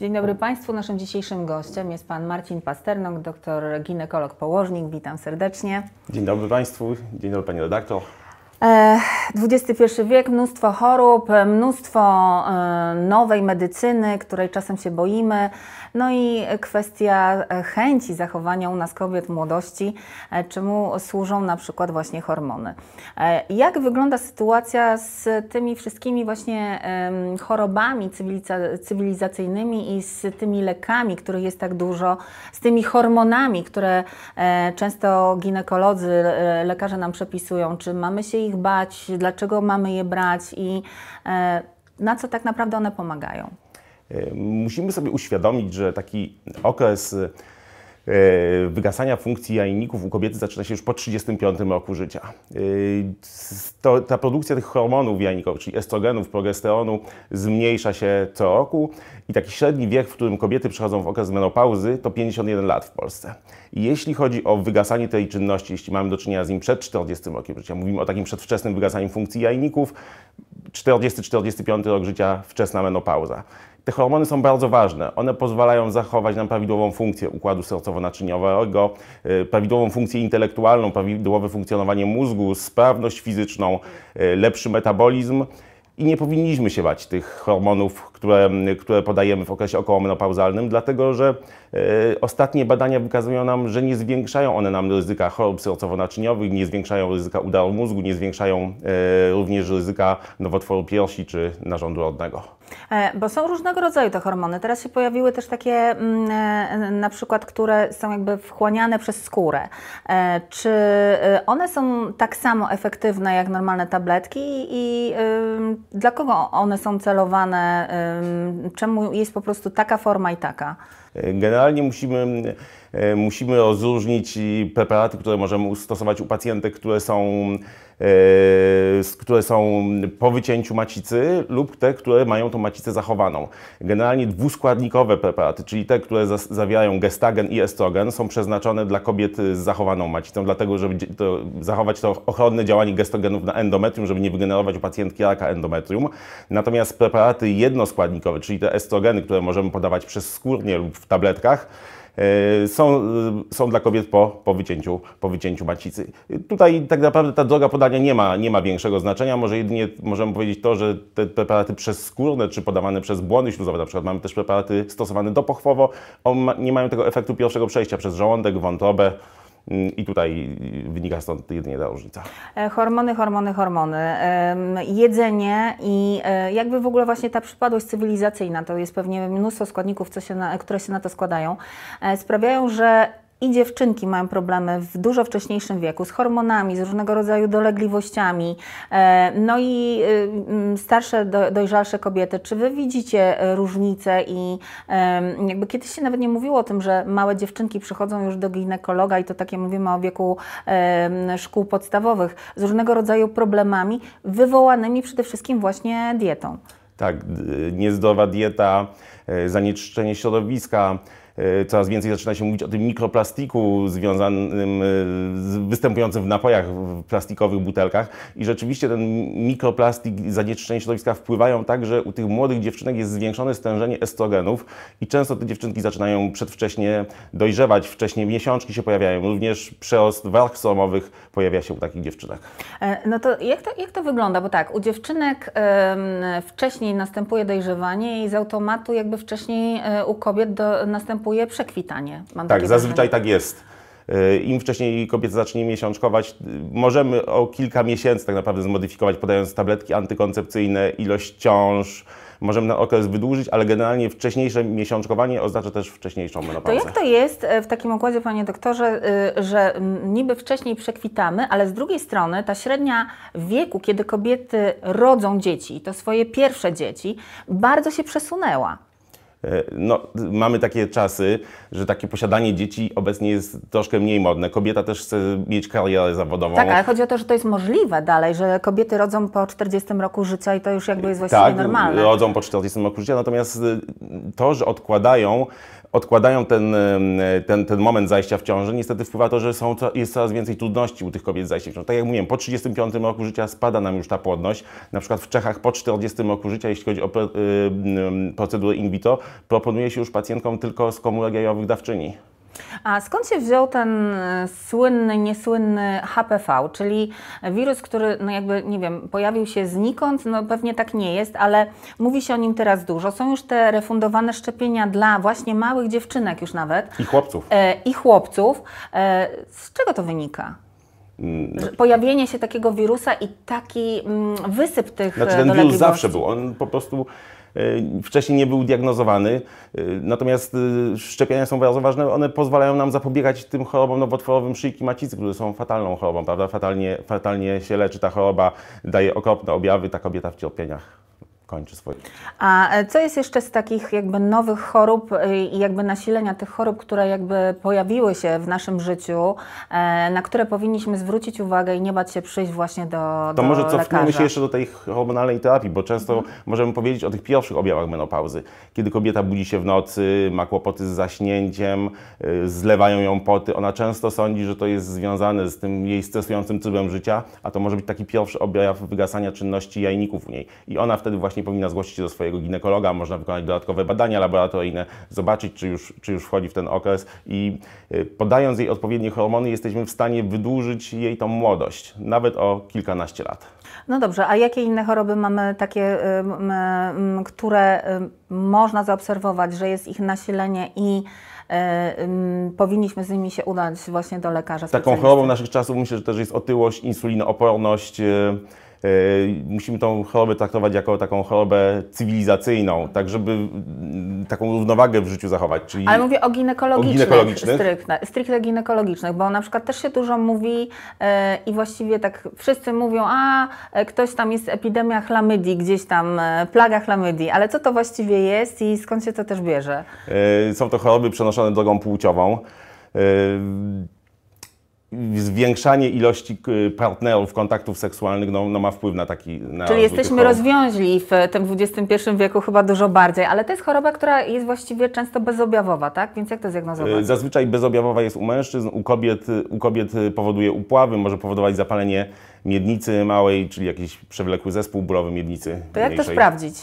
Dzień dobry Państwu. Naszym dzisiejszym gościem jest Pan Marcin Pasternok, doktor ginekolog położnik. Witam serdecznie. Dzień dobry Państwu, dzień dobry Pani redaktor. XXI e, wiek, mnóstwo chorób, e, mnóstwo e, nowej medycyny, której czasem się boimy, no i kwestia chęci zachowania u nas kobiet młodości, czemu służą na przykład właśnie hormony. Jak wygląda sytuacja z tymi wszystkimi właśnie chorobami cywilizacyjnymi i z tymi lekami, których jest tak dużo, z tymi hormonami, które często ginekolodzy, lekarze nam przepisują? Czy mamy się ich ich bać, dlaczego mamy je brać i e, na co tak naprawdę one pomagają. E, musimy sobie uświadomić, że taki okres E, wygasania funkcji jajników u kobiety zaczyna się już po 35 roku życia. E, to, ta produkcja tych hormonów jajnikowych, czyli estrogenów, progesteronu, zmniejsza się co roku i taki średni wiek, w którym kobiety przychodzą w okres menopauzy, to 51 lat w Polsce. I jeśli chodzi o wygasanie tej czynności, jeśli mamy do czynienia z nim przed 40 rokiem życia, mówimy o takim przedwczesnym wygasaniu funkcji jajników, 40-45 rok życia, wczesna menopauza. Te hormony są bardzo ważne. One pozwalają zachować nam prawidłową funkcję układu sercowo-naczyniowego, y, prawidłową funkcję intelektualną, prawidłowe funkcjonowanie mózgu, sprawność fizyczną, y, lepszy metabolizm. I nie powinniśmy się bać tych hormonów, które, które podajemy w okresie okołomenopauzalnym, dlatego że E, ostatnie badania wykazują nam, że nie zwiększają one nam ryzyka chorób sercowo-naczyniowych, nie zwiększają ryzyka udaru mózgu, nie zwiększają e, również ryzyka nowotworu piersi czy narządu rodnego. E, bo są różnego rodzaju te hormony. Teraz się pojawiły też takie mm, na przykład, które są jakby wchłaniane przez skórę. Czy one są tak samo efektywne jak normalne tabletki i dla kogo one są celowane? Czemu jest po prostu taka forma i taka? Generalnie musimy E, musimy rozróżnić preparaty, które możemy stosować u pacjentek, które są, e, które są po wycięciu macicy lub te, które mają tą macicę zachowaną. Generalnie dwuskładnikowe preparaty, czyli te, które zawierają gestagen i estrogen, są przeznaczone dla kobiet z zachowaną macicą, dlatego żeby to, zachować to ochronne działanie gestogenów na endometrium, żeby nie wygenerować u pacjentki raka endometrium. Natomiast preparaty jednoskładnikowe, czyli te estrogeny, które możemy podawać przez skórnie lub w tabletkach, E, są, e, są dla kobiet po, po, wycięciu, po wycięciu macicy. Tutaj tak naprawdę ta droga podania nie ma, nie ma większego znaczenia. Może jedynie możemy powiedzieć to, że te preparaty przezskórne czy podawane przez błony śluzowe, na przykład mamy też preparaty stosowane dopochwowo, nie mają tego efektu pierwszego przejścia przez żołądek, wątrobę, i tutaj wynika stąd jedynie ta różnica. E, hormony, hormony, hormony. Jedzenie i e, jakby w ogóle właśnie ta przypadłość cywilizacyjna, to jest pewnie mnóstwo składników, co się na, które się na to składają, e, sprawiają, że i dziewczynki mają problemy w dużo wcześniejszym wieku z hormonami, z różnego rodzaju dolegliwościami. E, no i y, mm, starsze, dojrzalsze kobiety, czy wy widzicie e, różnice i jakby kiedyś się nawet nie mówiło o tym, że małe dziewczynki przychodzą już do ginekologa i to takie mówimy o wieku szkół podstawowych, z różnego rodzaju problemami wywołanymi przede wszystkim właśnie dietą. Tak, e, niezdrowa dieta, zanieczyszczenie środowiska, E, coraz więcej zaczyna się mówić o tym mikroplastiku związanym, e, występującym w napojach w plastikowych butelkach. I rzeczywiście ten mikroplastik, zanieczyszczenie środowiska wpływają tak, że u tych młodych dziewczynek jest zwiększone stężenie estrogenów i często te dziewczynki zaczynają przedwcześnie dojrzewać, wcześniej miesiączki się pojawiają, również przeost warg somowych pojawia się u takich dziewczynek. E, no to jak to, jak to wygląda? Bo tak, u dziewczynek wcześniej następuje dojrzewanie i z automatu jakby wcześniej u kobiet do, następuje następuje przekwitanie. Mam tak, zazwyczaj tak jest. Y, Im wcześniej kobieta zacznie miesiączkować, y, możemy o kilka miesięcy tak naprawdę zmodyfikować, podając tabletki antykoncepcyjne, ilość ciąż, możemy ten okres wydłużyć, ale generalnie wcześniejsze miesiączkowanie oznacza też wcześniejszą menopauzę. To jak to jest e, w takim układzie, panie doktorze, y, że niby wcześniej przekwitamy, ale z drugiej strony ta średnia wieku, kiedy kobiety rodzą dzieci, to swoje pierwsze dzieci, bardzo się przesunęła. E, no, mamy takie czasy, że takie posiadanie dzieci obecnie jest troszkę mniej modne. Kobieta też chce mieć karierę zawodową. Tak, ale chodzi o to, że to jest możliwe dalej, że kobiety rodzą po 40 roku życia i to już jakby jest właściwie tak, normalne. rodzą po 40 roku życia, natomiast y, to, że odkładają odkładają ten, ten, ten moment zajścia w ciąży, niestety wpływa to, że są, jest coraz więcej trudności u tych kobiet z zajściem w ciąży. Tak jak mówiłem, po 35 roku życia spada nam już ta płodność. Na przykład w Czechach po 40 roku życia, jeśli chodzi o y, procedurę in vitro, proponuje się już pacjentkom tylko z komórek jajowych dawczyni. A skąd się wziął ten e, słynny, niesłynny HPV, czyli wirus, który, no jakby, nie wiem, pojawił się znikąd? No pewnie tak nie jest, ale mówi się o nim teraz dużo. Są już te refundowane szczepienia dla właśnie małych dziewczynek już nawet. I chłopców. E, I chłopców. E, z czego to wynika? Mm. Pojawienie się takiego wirusa i taki mm, wysyp tych Znaczy e, ten wirus zawsze był, on po prostu Y, wcześniej nie był diagnozowany. Y, natomiast y, szczepienia są bardzo ważne, one pozwalają nam zapobiegać tym chorobom nowotworowym szyjki macicy, które są fatalną chorobą, prawda? Fatalnie, fatalnie się leczy ta choroba, daje okropne objawy, ta kobieta w cierpieniach kończy swoje. A e, co jest jeszcze z takich jakby nowych chorób e, i jakby nasilenia tych chorób, które jakby pojawiły się w naszym życiu, e, na które powinniśmy zwrócić uwagę i nie bać się przyjść właśnie do To do może cofnijmy lekarza. się jeszcze do tej hormonalnej terapii, bo często mhm. możemy powiedzieć o tych pierwszych objawach menopauzy. Kiedy kobieta budzi się w nocy, ma kłopoty z zaśnięciem, y, zlewają ją poty, ona często sądzi, że to jest związane z tym jej stresującym trybem życia, a to może być taki pierwszy objaw wygasania czynności jajników u niej. I ona wtedy właśnie właśnie powinna zgłosić się do swojego ginekologa, można wykonać dodatkowe badania laboratoryjne, zobaczyć, czy już, czy już wchodzi w ten okres i y, podając jej odpowiednie hormony, jesteśmy w stanie wydłużyć jej tą młodość, nawet o kilkanaście lat. No dobrze, a jakie inne choroby mamy takie, które można zaobserwować, że jest ich nasilenie i y, powinniśmy z nimi się udać właśnie do lekarza. Taką chorobą naszych czasów myślę, że też jest otyłość, insulinooporność. Y, Yy, musimy tą chorobę traktować jako taką chorobę cywilizacyjną, tak żeby mm, taką równowagę w życiu zachować. Czyli Ale mówię o ginekologicznych, o ginekologicznych. Stricte, stricte ginekologicznych, bo na przykład też się dużo mówi yy, i właściwie tak wszyscy mówią, a e, ktoś tam jest epidemia chlamydii, gdzieś tam e, plaga chlamydii, ale co to właściwie jest i skąd się to też bierze? Yy, są to choroby przenoszone drogą płciową zwiększanie ilości partnerów, kontaktów seksualnych no, no ma wpływ na taki... Na Czyli jesteśmy rozwiąźli w e, tym XXI wieku chyba dużo bardziej, ale to jest choroba, która jest właściwie często bezobjawowa, tak? Więc jak to zdiagnozować? E, zazwyczaj bezobjawowa jest u mężczyzn, u kobiet, u kobiet e, powoduje upławy, może powodować zapalenie miednicy małej, czyli jakiś przewlekły zespół bólowy miednicy. To jak to sprawdzić?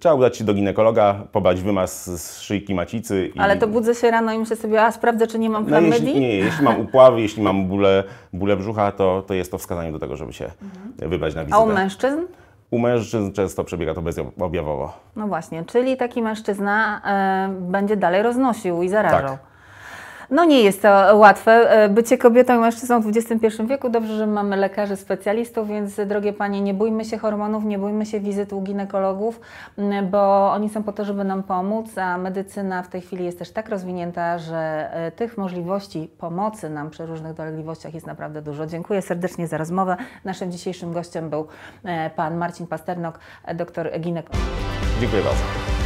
Trzeba udać się do ginekologa, pobrać wymaz z szyjki macicy. I... Ale to budzę się rano i myślę sobie, a sprawdzę, czy nie mam chlamydii? No, jeśli, nie, jeśli mam upławy, jeśli mam bóle, bóle brzucha, to, to jest to wskazanie do tego, żeby się mhm. wybrać na wizytę. A u mężczyzn? U mężczyzn często przebiega to bezobjawowo. No właśnie, czyli taki mężczyzna e, będzie dalej roznosił i zarażał. Tak. No nie jest to łatwe. E, bycie kobietą i mężczyzną w XXI wieku. Dobrze, że mamy lekarzy, specjalistów, więc drogie panie, nie bójmy się hormonów, nie bójmy się wizyt u ginekologów, bo oni są po to, żeby nam pomóc, a medycyna w tej chwili jest też tak rozwinięta, że e, tych możliwości pomocy nam przy różnych dolegliwościach jest naprawdę dużo. Dziękuję serdecznie za rozmowę. Naszym dzisiejszym gościem był e, pan Marcin Pasternok, doktor ginekolog. Dziękuję bardzo.